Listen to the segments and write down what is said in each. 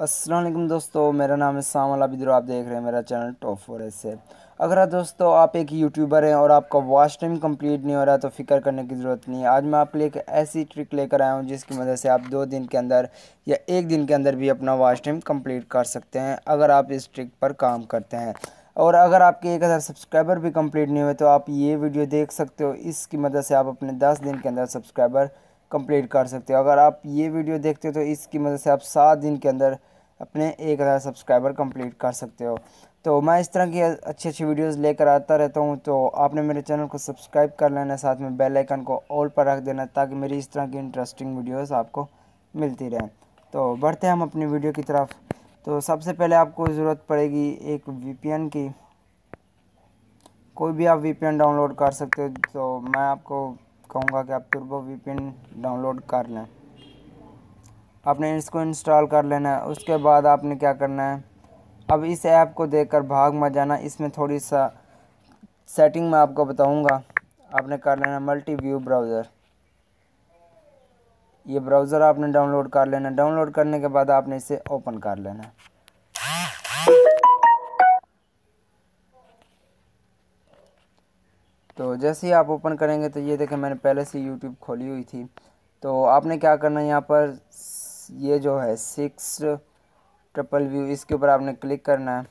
असलम दोस्तों मेरा नाम है सामल आबिदर आप देख रहे हैं मेरा चैनल टॉप फोर एस है अगर दोस्तों आप एक यूट्यूबर हैं और आपका वॉच टाइम कंप्लीट नहीं हो रहा तो फिक्र करने की ज़रूरत नहीं है आज मैं आपके लिए एक ऐसी ट्रिक लेकर आया हूं जिसकी मदद से आप दो दिन के अंदर या एक दिन के अंदर भी अपना वॉच टाइम कम्प्लीट कर सकते हैं अगर आप इस ट्रिक पर काम करते हैं और अगर आपके एक हज़ार सब्सक्राइबर भी कम्प्लीट नहीं हुए तो आप ये वीडियो देख सकते हो इसकी मदद से आप अपने दस दिन के अंदर सब्सक्राइबर कंप्लीट कर सकते हो अगर आप ये वीडियो देखते हो तो इसकी मदद से आप सात दिन के अंदर अपने एक हज़ार सब्सक्राइबर कंप्लीट कर सकते हो तो मैं इस तरह की अच्छी अच्छी वीडियोस लेकर आता रहता हूँ तो आपने मेरे चैनल को सब्सक्राइब कर लेना साथ में बेल आइकन को ऑल पर रख देना ताकि मेरी इस तरह की इंटरेस्टिंग वीडियोस आपको मिलती रहें तो बढ़ते हैं हम अपनी वीडियो की तरफ तो सबसे पहले आपको ज़रूरत पड़ेगी एक वी की कोई भी आप वीपीएन डाउनलोड कर सकते हो तो मैं आपको कहूँगा कि आप टर्बो वीपिन डाउनलोड कर लें आपने इसको इंस्टॉल कर लेना है उसके बाद आपने क्या करना है अब इस ऐप को देखकर भाग मत जाना इसमें थोड़ी सा सेटिंग मैं आपको बताऊंगा आपने कर लेना मल्टी व्यू ब्राउज़र ये ब्राउज़र आपने डाउनलोड कर लेना डाउनलोड करने के बाद आपने इसे ओपन कर लेना तो जैसे ही आप ओपन करेंगे तो ये देखें मैंने पहले से यूट्यूब खोली हुई थी तो आपने क्या करना है यहाँ पर ये जो है सिक्स ट्रिपल व्यू इसके ऊपर आपने क्लिक करना है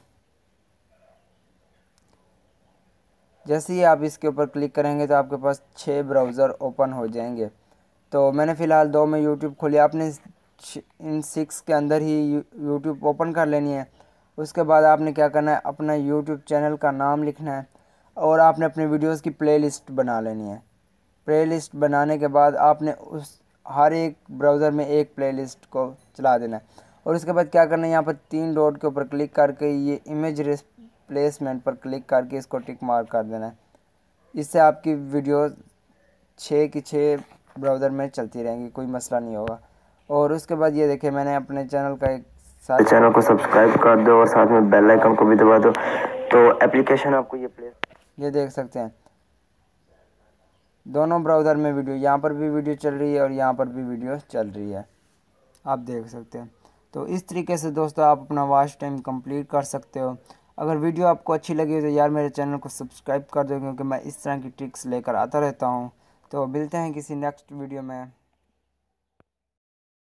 जैसे ही आप इसके ऊपर क्लिक करेंगे तो आपके पास छः ब्राउज़र ओपन हो जाएंगे तो मैंने फ़िलहाल दो में यूट्यूब खोली आपने इन सिक्स के अंदर ही यूट्यूब ओपन कर लेनी है उसके बाद आपने क्या करना है अपना यूट्यूब चैनल का नाम लिखना है और आपने अपने वीडियोस की प्लेलिस्ट बना लेनी है प्लेलिस्ट बनाने के बाद आपने उस हर एक ब्राउज़र में एक प्लेलिस्ट को चला देना है और उसके बाद क्या करना है यहाँ पर तीन डॉट के ऊपर क्लिक करके ये इमेज रिप्लेसमेंट पर क्लिक करके इसको टिक मार्क कर देना है इससे आपकी वीडियो छः की छः ब्राउज़र में चलती रहेंगी कोई मसला नहीं होगा और उसके बाद ये देखिए मैंने अपने चैनल का एक चैनल को सब्सक्राइब कर दो और साथ में बेल आइकन को भी दबा दो तो एप्लीकेशन आपको ये प्ले ये देख सकते हैं दोनों ब्राउज़र में वीडियो यहाँ पर भी वीडियो चल रही है और यहाँ पर भी वीडियो चल रही है आप देख सकते हैं तो इस तरीके से दोस्तों आप अपना वॉच टाइम कंप्लीट कर सकते हो अगर वीडियो आपको अच्छी लगी हो तो यार मेरे चैनल को सब्सक्राइब कर दो क्योंकि मैं इस तरह की ट्रिक्स लेकर आता रहता हूँ तो मिलते हैं किसी नेक्स्ट वीडियो में